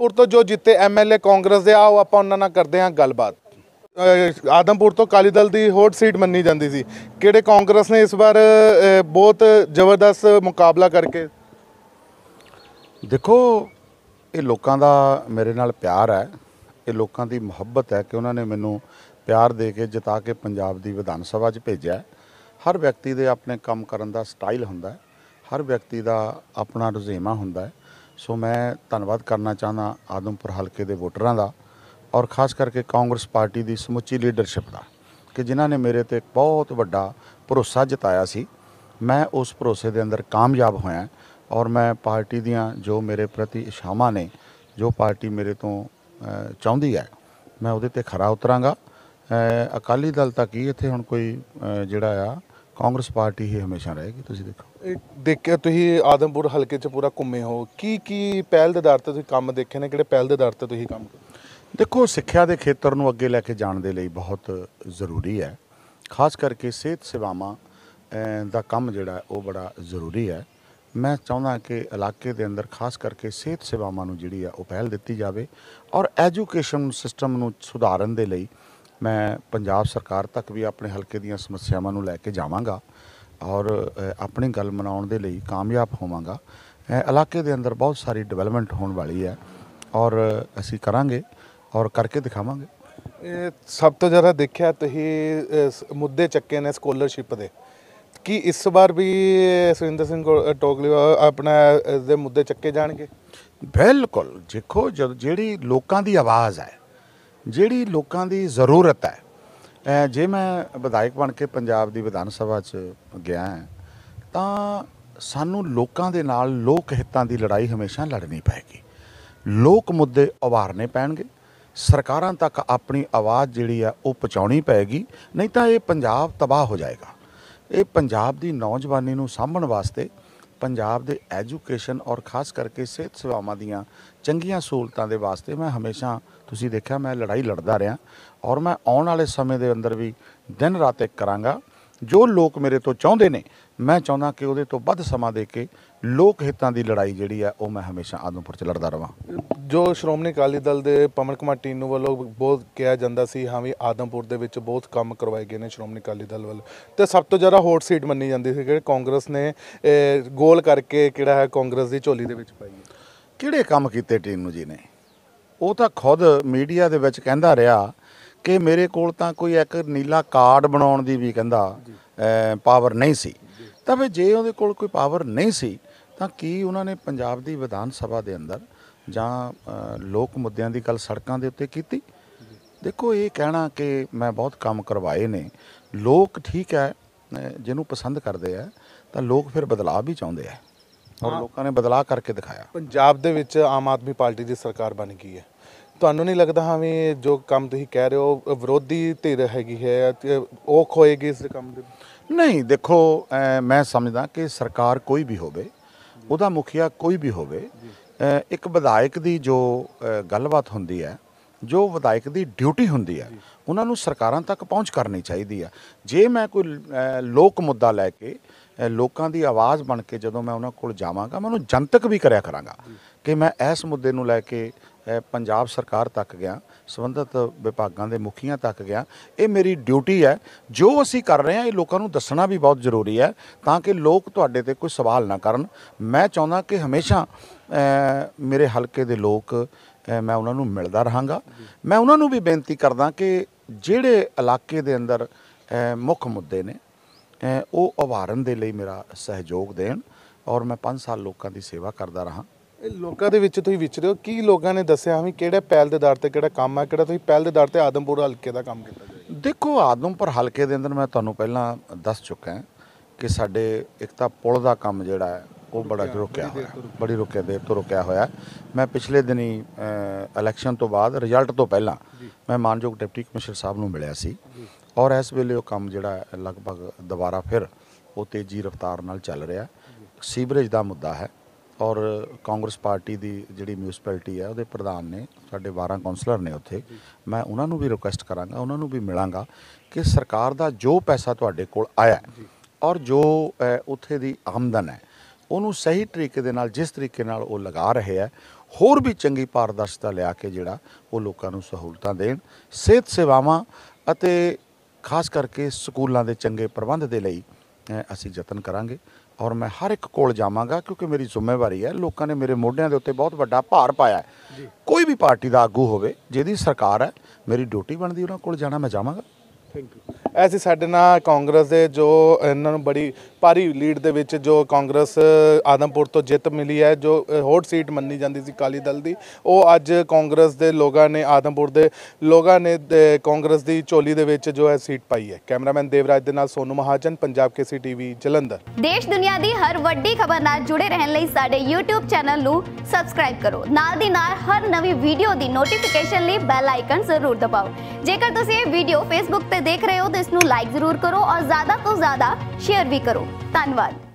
ਆਦਮਪੁਰ ਤੋਂ ਜੋ ਜਿੱਤੇ ਐਮਐਲਏ ਕਾਂਗਰਸ ਦੇ ਆਓ ਆਪਾਂ ਉਹਨਾਂ ਨਾਲ ਕਰਦੇ ਹਾਂ ਗੱਲਬਾਤ ਆਦਮਪੁਰ ਤੋਂ ਕਾਲੀ ਦਲ ਦੀ ਹੌਟ ਸੀਟ ਮੰਨੀ ਜਾਂਦੀ ਸੀ ਕਿਹੜੇ ਕਾਂਗਰਸ ਨੇ ਇਸ ਵਾਰ ਬਹੁਤ ਜ਼ਬਰਦਸਤ ਮੁਕਾਬਲਾ ਕਰਕੇ ਦੇਖੋ ਇਹ ਲੋਕਾਂ ਦਾ ਮੇਰੇ ਨਾਲ ਪਿਆਰ ਹੈ ਇਹ ਲੋਕਾਂ ਦੀ ਮੁਹੱਬਤ ਹੈ ਕਿ ਉਹਨਾਂ ਨੇ ਮੈਨੂੰ ਪਿਆਰ ਦੇ ਕੇ ਜਿਤਾ ਕੇ ਪੰਜਾਬ ਦੀ ਵਿਧਾਨ ਸਭਾ 'ਚ ਭੇਜਿਆ ਹਰ ਵਿਅਕਤੀ ਦੇ ਆਪਣੇ ਕੰਮ ਕਰਨ ਦਾ ਸਟਾਈਲ ਹੁੰਦਾ ਹੈ ਹਰ ਵਿਅਕਤੀ ਦਾ ਆਪਣਾ ਰੁਝੇਵਾ ਹੁੰਦਾ ਹੈ ਸੋ ਮੈਂ ਧੰਨਵਾਦ ਕਰਨਾ ਚਾਹੁੰਦਾ ਆਦਮਪੁਰ ਹਲਕੇ ਦੇ ਵੋਟਰਾਂ ਦਾ ਔਰ ਖਾਸ ਕਰਕੇ ਕਾਂਗਰਸ ਪਾਰਟੀ ਦੀ ਸਮੁੱਚੀ ਲੀਡਰਸ਼ਿਪ ਦਾ ਕਿ ਜਿਨ੍ਹਾਂ ਨੇ ਮੇਰੇ ਤੇ ਬਹੁਤ ਵੱਡਾ ਭਰੋਸਾ ਜਤਾਇਆ ਸੀ ਮੈਂ ਉਸ ਭਰੋਸੇ ਦੇ ਅੰਦਰ ਕਾਮਯਾਬ ਹੋਇਆ ਔਰ ਮੈਂ ਪਾਰਟੀ ਦੀਆਂ ਜੋ ਮੇਰੇ ਪ੍ਰਤੀ ਇਸ਼ਾਵਾਂ ਨੇ ਜੋ ਪਾਰਟੀ ਮੇਰੇ ਤੋਂ ਚਾਹੁੰਦੀ ਹੈ ਮੈਂ ਉਹਦੇ ਤੇ ਖਰਾ ਉਤਰਾਂਗਾ ਅਕਾਲੀ ਦਲ ਤਾਂ ਕੀ ਇੱਥੇ ਹੁਣ ਕੋਈ ਜਿਹੜਾ ਆ ਕਾਂਗਰਸ ਪਾਰਟੀ ਹੀ ਹਮੇਸ਼ਾ ਰਹੇਗੀ ਤੁਸੀਂ ਦੇਖੋ ਦੇਖਿਆ ਤੁਸੀਂ ਆਦਮਪੁਰ ਹਲਕੇ 'ਚ ਪੂਰਾ ਘੁੰਮੇ ਹੋ ਕੀ ਕੀ ਪਹਿਲ ਦੇ ਆਧਾਰ ਤੇ ਤੁਸੀਂ ਕੰਮ ਦੇਖੇ ਨੇ ਕਿਹੜੇ ਪਹਿਲ ਦੇ ਆਧਾਰ ਤੇ ਤੁਸੀਂ ਕੰਮ ਦੇਖੋ ਸਿੱਖਿਆ ਦੇ ਖੇਤਰ ਨੂੰ ਅੱਗੇ ਲੈ ਕੇ ਜਾਣ ਦੇ ਲਈ ਬਹੁਤ ਜ਼ਰੂਰੀ ਹੈ ਖਾਸ ਕਰਕੇ ਸਿਹਤ ਸੇਵਾਵਾਂ ਦਾ ਕੰਮ ਜਿਹੜਾ ਉਹ ਬੜਾ ਜ਼ਰੂਰੀ ਹੈ ਮੈਂ ਚਾਹੁੰਦਾ ਕਿ ਇਲਾਕੇ ਦੇ ਅੰਦਰ ਖਾਸ ਕਰਕੇ ਸਿਹਤ ਸੇਵਾਵਾਂ ਨੂੰ ਜਿਹੜੀ ਆ ਉਹ ਪਹਿਲ ਦਿੱਤੀ ਜਾਵੇ ਔਰ ਐਜੂਕੇਸ਼ਨ ਸਿਸਟਮ ਨੂੰ ਸੁਧਾਰਨ ਦੇ ਲਈ ਮੈਂ ਪੰਜਾਬ ਸਰਕਾਰ ਤੱਕ ਵੀ ਆਪਣੇ ਹਲਕੇ ਦੀਆਂ ਸਮੱਸਿਆਵਾਂ ਨੂੰ ਲੈ ਕੇ ਜਾਵਾਂਗਾ ਔਰ ਆਪਣੀ ਗੱਲ ਮਨਾਉਣ ਦੇ ਲਈ ਕਾਮਯਾਬ ਹੋਵਾਂਗਾ ਇਲਾਕੇ ਦੇ ਅੰਦਰ ਬਹੁਤ ਸਾਰੀ ਡਿਵੈਲਪਮੈਂਟ ਹੋਣ ਵਾਲੀ ਹੈ ਔਰ ਅਸੀਂ ਕਰਾਂਗੇ ਔਰ ਕਰਕੇ ਦਿਖਾਵਾਂਗੇ ਇਹ ਸਭ ਤੋਂ ਜ਼ਿਆਦਾ ਦੇਖਿਆ ਤੁਸੀਂ ਮੁੱਦੇ ਚੱਕੇ ਨੇ ਸਕਾਲਰਸ਼ਿਪ ਦੇ ਕੀ ਇਸ ਵਾਰ ਵੀ ਸੁਰਿੰਦਰ ਸਿੰਘ ਟੋਗਲੀ ਆਪਣਾ ਦੇ ਮੁੱਦੇ ਚੱਕੇ ਜਾਣਗੇ ਬਿਲਕੁਲ ਦੇਖੋ ਜਿਹੜੀ ਲੋਕਾਂ ਦੀ ਆਵਾਜ਼ ਹੈ ਜਿਹੜੀ ਲੋਕਾਂ ਦੀ ਜ਼ਰੂਰਤ ਹੈ ਜੇ ਮੈਂ ਵਿਧਾਇਕ ਬਣ ਕੇ ਪੰਜਾਬ ਦੀ ਵਿਧਾਨ ਸਭਾ 'ਚ ਗਿਆ ਹਾਂ ਤਾਂ ਸਾਨੂੰ ਲੋਕਾਂ ਦੇ ਨਾਲ ਲੋਕ ਹਿੱਤਾਂ ਦੀ ਲੜਾਈ ਹਮੇਸ਼ਾ ਲੜਨੀ ਪੈਗੀ ਲੋਕ ਮੁੱਦੇ ਉਭਾਰਨੇ ਪੈਣਗੇ ਸਰਕਾਰਾਂ ਤੱਕ ਆਪਣੀ ਆਵਾਜ਼ ਜਿਹੜੀ ਆ ਉਹ ਪਹੁੰਚਾਉਣੀ ਪੈਗੀ ਨਹੀਂ ਤਾਂ ਇਹ ਪੰਜਾਬ ਤਬਾਹ ਹੋ ਜਾਏਗਾ ਇਹ ਪੰਜਾਬ ਦੀ ਨੌਜਵਾਨੀ ਨੂੰ ਸਾਂਭਣ ਵਾਸਤੇ ਪੰਜਾਬ ਦੇ ਐਜੂਕੇਸ਼ਨ ਔਰ ਖਾਸ ਕਰਕੇ ਸਿਹਤ ਸੇਵਾਵਾਂ ਦੀਆਂ ਚੰਗੀਆਂ ਸਹੂਲਤਾਂ ਦੇ ਵਾਸਤੇ ਮੈਂ ਹਮੇਸ਼ਾ ਤੁਸੀਂ ਦੇਖਿਆ ਮੈਂ ਲੜਾਈ ਲੜਦਾ ਰਿਹਾ ਔਰ ਮੈਂ ਆਉਣ ਵਾਲੇ ਸਮੇਂ ਦੇ ਅੰਦਰ ਵੀ ਦਿਨ ਰਾਤ ਇੱਕ ਕਰਾਂਗਾ ਜੋ ਲੋਕ ਮੇਰੇ ਤੋਂ ਚਾਹੁੰਦੇ ਨੇ ਮੈਂ ਚਾਹੁੰਦਾ ਕਿ ਉਹਦੇ ਤੋਂ ਵੱਧ ਸਮਾਂ ਦੇ ਕੇ ਲੋਕ ਹਿੱਤਾਂ ਦੀ ਲੜਾਈ ਜਿਹੜੀ ਆ ਉਹ ਮੈਂ ਹਮੇਸ਼ਾ ਆਦਮਪੁਰ 'ਚ ਲੜਦਾ ਰਵਾਂ ਜੋ ਸ਼੍ਰੋਮਣੀ ਅਕਾਲੀ ਦਲ ਦੇ ਪਮਨ ਕੁਮਾਰ ਟੀਨੂ ਵੱਲੋਂ ਬਹੁਤ ਕਿਹਾ ਜਾਂਦਾ ਸੀ ਹਾਂ ਵੀ ਆਦਮਪੁਰ ਦੇ ਵਿੱਚ ਬਹੁਤ ਕੰਮ ਕਰਵਾਏ ਗਏ ਨੇ ਸ਼੍ਰੋਮਣੀ ਅਕਾਲੀ ਦਲ ਵੱਲ ਤੇ ਸਭ ਤੋਂ ਜ਼ਿਆਦਾ ਹੌਟ ਸੀਟ ਮੰਨੀ ਜਾਂਦੀ ਸੀ ਕਿ ਕਾਂਗਰਸ ਨੇ ਗੋਲ ਕਰਕੇ ਕਿਹੜਾ ਹੈ ਕਾਂਗਰਸ ਦੀ ਝੋਲੀ ਦੇ ਵਿੱਚ ਪਾਈ ਕਿਹੜੇ ਕੰਮ ਕੀਤੇ ਟੀਨੂ ਜੀ ਨੇ ਉਹ ਤਾਂ ਖੁਦ ਮੀਡੀਆ ਦੇ ਵਿੱਚ ਕਹਿੰਦਾ ਰਿਹਾ ਕਿ ਮੇਰੇ ਕੋਲ ਤਾਂ ਕੋਈ ਇੱਕ ਨੀਲਾ ਕਾਰਡ ਬਣਾਉਣ ਦੀ ਵੀ ਕਹਿੰਦਾ ਪਾਵਰ ਨਹੀਂ ਸੀ ਤਾਂ ਫੇ ਜੇ ਉਹਦੇ ਕੋਲ ਕੋਈ ਪਾਵਰ ਨਹੀਂ ਸੀ ਤਾਂ ਕੀ ਉਹਨਾਂ ਨੇ ਪੰਜਾਬ ਦੀ ਵਿਧਾਨ ਸਭਾ ਦੇ ਅੰਦਰ ਜਾਂ ਲੋਕ ਮੁੱਦਿਆਂ ਦੀ ਗੱਲ ਸੜਕਾਂ ਦੇ ਉੱਤੇ ਕੀਤੀ ਦੇਖੋ ਇਹ ਕਹਿਣਾ ਕਿ ਮੈਂ ਬਹੁਤ ਕੰਮ ਕਰਵਾਏ ਨੇ ਲੋਕ ਠੀਕ ਹੈ ਜਿਹਨੂੰ ਪਸੰਦ ਕਰਦੇ ਆ ਤਾਂ ਲੋਕ ਫਿਰ ਬਦਲਾਅ ਵੀ ਚਾਹੁੰਦੇ ਆ ਔਰ ਲੋਕਾਂ ਨੇ ਬਦਲਾਅ ਕਰਕੇ ਦਿਖਾਇਆ ਪੰਜਾਬ ਦੇ ਵਿੱਚ ਆਮ ਆਦਮੀ ਪਾਰਟੀ ਦੀ ਸਰਕਾਰ ਬਣ ਗਈ ਹੈ ਤੁਹਾਨੂੰ ਨਹੀਂ ਲੱਗਦਾ ਹਾਂ ਵੀ ਜੋ ਕੰਮ ਤੁਸੀਂ ਕਹਿ ਰਹੇ ਹੋ ਵਿਰੋਧੀ ਧਿਰ ਹੈਗੀ ਹੈ ਉਹ ਖੋਏਗੀ ਇਸ ਕੰਮ ਦੇ ਨਹੀਂ ਦੇਖੋ ਮੈਂ ਸਮਝਦਾ ਕਿ ਸਰਕਾਰ ਕੋਈ ਵੀ ਹੋਵੇ ਉਹਦਾ ਮੁਖੀਆ ਕੋਈ ਵੀ ਹੋਵੇ ਇੱਕ ਵਿਧਾਇਕ ਦੀ ਜੋ ਗੱਲਬਾਤ ਹੁੰਦੀ ਹੈ ਜੋ ਵਿਧਾਇਕ ਦੀ ਡਿਊਟੀ ਹੁੰਦੀ ਹੈ ਉਹਨਾਂ ਨੂੰ ਸਰਕਾਰਾਂ ਤੱਕ ਪਹੁੰਚ ਕਰਨੀ ਚਾਹੀਦੀ ਹੈ ਜੇ ਮੈਂ ਕੋਈ ਲੋਕ ਮੁੱਦਾ ਲੈ ਕੇ ਲੋਕਾਂ ਦੀ ਆਵਾਜ਼ ਬਣ ਕੇ ਜਦੋਂ ਮੈਂ ਉਹਨਾਂ ਕੋਲ ਜਾਵਾਂਗਾ ਮੈਂ ਉਹਨੂੰ ਜਨਤਕ ਵੀ ਕਰਿਆ ਕਰਾਂਗਾ ਕਿ ਮੈਂ ਇਸ ਮੁੱਦੇ ਨੂੰ ਲੈ ਕੇ ਪੰਜਾਬ ਸਰਕਾਰ ਤੱਕ ਗਿਆ ਸੰਬੰਧਿਤ ਵਿਭਾਗਾਂ ਦੇ ਮੁਖੀਆਂ ਤੱਕ ਗਿਆ ਇਹ ਮੇਰੀ ਡਿਊਟੀ ਹੈ ਜੋ ਅਸੀਂ ਕਰ ਰਹੇ ਹਾਂ ਇਹ ਲੋਕਾਂ ਨੂੰ ਦੱਸਣਾ ਵੀ ਬਹੁਤ ਜ਼ਰੂਰੀ ਹੈ ਤਾਂ ਕਿ ਲੋਕ ਤੁਹਾਡੇ ਤੇ ਕੋਈ ਸਵਾਲ ਨਾ ਕਰਨ ਮੈਂ ਚਾਹੁੰਦਾ ਕਿ ਹਮੇਸ਼ਾ ਮੇਰੇ ਹਲਕੇ ਦੇ ਲੋਕ ਮੈਂ ਉਹਨਾਂ ਨੂੰ ਮਿਲਦਾ ਰਹਾਂਗਾ ਮੈਂ ਉਹਨਾਂ ਨੂੰ ਵੀ ਬੇਨਤੀ ਕਰਦਾ ਕਿ ਜਿਹੜੇ ਇਲਾਕੇ ਦੇ ਅੰਦਰ ਮੁੱਖ ਮੁੱਦੇ ਨੇ ਉਹ ਉਭਾਰਨ ਦੇ ਲਈ ਮੇਰਾ ਸਹਿਯੋਗ ਦੇਣ ਔਰ ਮੈਂ 5 ਸਾਲ ਲੋਕਾਂ ਦੀ ਸੇਵਾ ਕਰਦਾ ਰਹਾ ਲੋਕਾਂ ਦੇ ਵਿੱਚ ਤੁਸੀਂ ਵਿਚਰੇ ਹੋ ਕੀ ਲੋਕਾਂ ਨੇ ਦੱਸਿਆ ਵੀ ਕਿਹੜੇ ਪਹਿਲ ਦੇ ਦਰ ਤੇ ਕਿਹੜਾ ਕੰਮ ਹੈ ਕਿਹੜਾ ਤੁਸੀਂ ਪਹਿਲ ਦੇ ਦਰ ਤੇ ਆਦਮਪੁਰ ਹਲਕੇ ਦਾ ਕੰਮ ਕੀਤਾ ਜੀ ਦੇਖੋ ਆਦਮਪੁਰ ਹਲਕੇ ਦੇ ਅੰਦਰ ਮੈਂ ਤੁਹਾਨੂੰ ਪਹਿਲਾਂ ਦੱਸ ਚੁੱਕਾ ਹਾਂ ਕਿ ਸਾਡੇ ਇੱਕ ਤਾਂ ਪੁਲ ਦਾ ਕੰਮ ਜਿਹੜਾ ਹੈ ਉਹ ਬੜਾ ਰੁਕਿਆ ਹੋਇਆ ਬੜੀ ਰੁਕਿਆ ਦੇ ਤੋਂ ਰੁਕਿਆ ਹੋਇਆ ਮੈਂ ਪਿਛਲੇ ਦਿਨੀ ਇਲੈਕਸ਼ਨ ਤੋਂ ਬਾਅਦ ਰਿਜ਼ਲਟ ਤੋਂ ਪਹਿਲਾਂ ਮੈਂ ਮਾਨਯੋਗ ਡਿਪਟੀ ਕਮਿਸ਼ਨਰ ਸਾਹਿਬ ਨੂੰ ਮਿਲਿਆ ਸੀ ਔਰ ਇਸ ਵੇਲੇ ਉਹ ਕੰਮ ਜਿਹੜਾ ਲਗਭਗ ਦੁਬਾਰਾ ਫਿਰ ਉਹ ਤੇਜ਼ੀ ਰਫ਼ਤਾਰ ਨਾਲ ਚੱਲ ਰਿਹਾ ਸੀਵਰੇਜ ਦਾ ਮੁੱਦਾ ਹੈ ਔਰ ਕਾਂਗਰਸ ਪਾਰਟੀ ਦੀ ਜਿਹੜੀ ਮਿਊਨਿਸਪੈਲਿਟੀ ਹੈ ਉਹਦੇ ਪ੍ਰਧਾਨ ਨੇ ਸਾਡੇ 12 ਕਾਉਂਸਲਰ ਨੇ ਉੱਥੇ ਮੈਂ ਉਹਨਾਂ ਨੂੰ ਵੀ ਰਿਕੁਐਸਟ ਕਰਾਂਗਾ ਉਹਨਾਂ ਨੂੰ ਵੀ ਮਿਲਾਂਗਾ ਕਿ ਸਰਕਾਰ ਦਾ ਜੋ ਪੈਸਾ ਤੁਹਾਡੇ ਕੋਲ ਆਇਆ ਔਰ ਜੋ ਉੱਥੇ ਦੀ ਆਮਦਨ ਹੈ ਉਹਨੂੰ ਸਹੀ ਤਰੀਕੇ ਦੇ ਨਾਲ ਜਿਸ ਤਰੀਕੇ ਨਾਲ ਉਹ ਲਗਾ ਰਹੇ ਹੈ ਹੋਰ ਵੀ ਚੰਗੀ ਪਾਰਦਰਸ਼ਤਾ ਲਿਆ ਕੇ ਜਿਹੜਾ ਉਹ ਲੋਕਾਂ ਨੂੰ ਸਹੂਲਤਾਂ ਦੇਣ ਸਿਹਤ ਸੇਵਾਵਾਂ ਅਤੇ ਖਾਸ ਕਰਕੇ ਸਕੂਲਾਂ ਦੇ ਚੰਗੇ ਪ੍ਰਬੰਧ ਦੇ ਲਈ ਅਸੀਂ ਯਤਨ ਕਰਾਂਗੇ ਔਰ ਮੈਂ ਹਰ ਇੱਕ ਕੋਲ ਜਾਵਾਂਗਾ ਕਿਉਂਕਿ ਮੇਰੀ ਜ਼ਿੰਮੇਵਾਰੀ ਹੈ ਲੋਕਾਂ ਨੇ ਮੇਰੇ ਮੋਢਿਆਂ ਦੇ ਉੱਤੇ ਬਹੁਤ ਵੱਡਾ ਭਾਰ ਪਾਇਆ ਹੈ ਕੋਈ ਵੀ ਪਾਰਟੀ ਦਾ ਆਗੂ ਹੋਵੇ ਜਿਹਦੀ ਸਰਕਾਰ ਹੈ ਮੇਰੀ ਡਿਊਟੀ ਬਣਦੀ ਉਹਨਾਂ ਕੋਲ ਜਾਣਾ ਮੈਂ ਜਾਵਾਂਗਾ ਥੈਂਕ ਯੂ ਐਸੀ ਸਾਡੇ ਨਾਲ ਕਾਂਗਰਸ ਦੇ ਜੋ ਇਹਨਾਂ ਨੂੰ ਬੜੀ ਭਾਰੀ ਲੀਡ ਦੇ ਵਿੱਚ ਜੋ ਕਾਂਗਰਸ ਆਦਮਪੁਰ ਤੋਂ ਜਿੱਤ ਮਿਲੀ ਹੈ ਜੋ ਹੌਟ ਸੀਟ ਮੰਨੀ ਜਾਂਦੀ ਸੀ ਕਾਲੀ ਦਲ ਦੀ ਉਹ ਅੱਜ ਕਾਂਗਰਸ ਦੇ ਲੋਕਾਂ ਨੇ ਆਦਮਪੁਰ ਦੇ ਲੋਕਾਂ ਨੇ ਕਾਂਗਰਸ ਦੀ ਝੋਲੀ ਦੇ ਵਿੱਚ ਜੋ ਹੈ ਸੀਟ ਪਾਈ ਹੈ ਕੈਮਰਾਮੈਨ ਦੇਵਰਾਜ ਦੇ ਨਾਲ ਸੋਨੂ ਮਹਾਜਨ ਪੰਜਾਬ ਕੇਸੀ ਟੀਵੀ ਜਲੰਧਰ ਦੇਸ਼ ਦੁਨੀਆ ਦੀ ਹਰ ਵੱਡੀ ਖਬਰ ਨਾਲ ਜੁੜੇ ਰਹਿਣ ਲਈ ਸਾਡੇ YouTube ਚੈਨਲ ਨੂੰ ਸਬਸਕ੍ਰਾਈਬ ਕਰੋ ਨਾਲ ਦੀ ਨਾਲ ਹਰ ਨਵੀਂ ਵੀਡੀਓ ਦੀ ਨੋਟੀਫਿਕੇਸ਼ਨ ਲਈ ਬੈਲ ਆਈਕਨ ਜ਼ਰੂਰ ਦਬਾਓ ਜੇਕਰ ਤੁਸੀਂ ਇਹ ਵੀਡੀਓ Facebook ਤੇ ਦੇਖ ਰਹੇ ਹੋ ਇਸ ਨੂੰ ਲਾਈਕ ਜ਼ਰੂਰ ਕਰੋ ਔਰ ਜ਼ਿਆਦਾ ਤੋਂ ਜ਼ਿਆਦਾ ਸ਼ੇਅਰ ਵੀ ਕਰੋ ਧੰਨਵਾਦ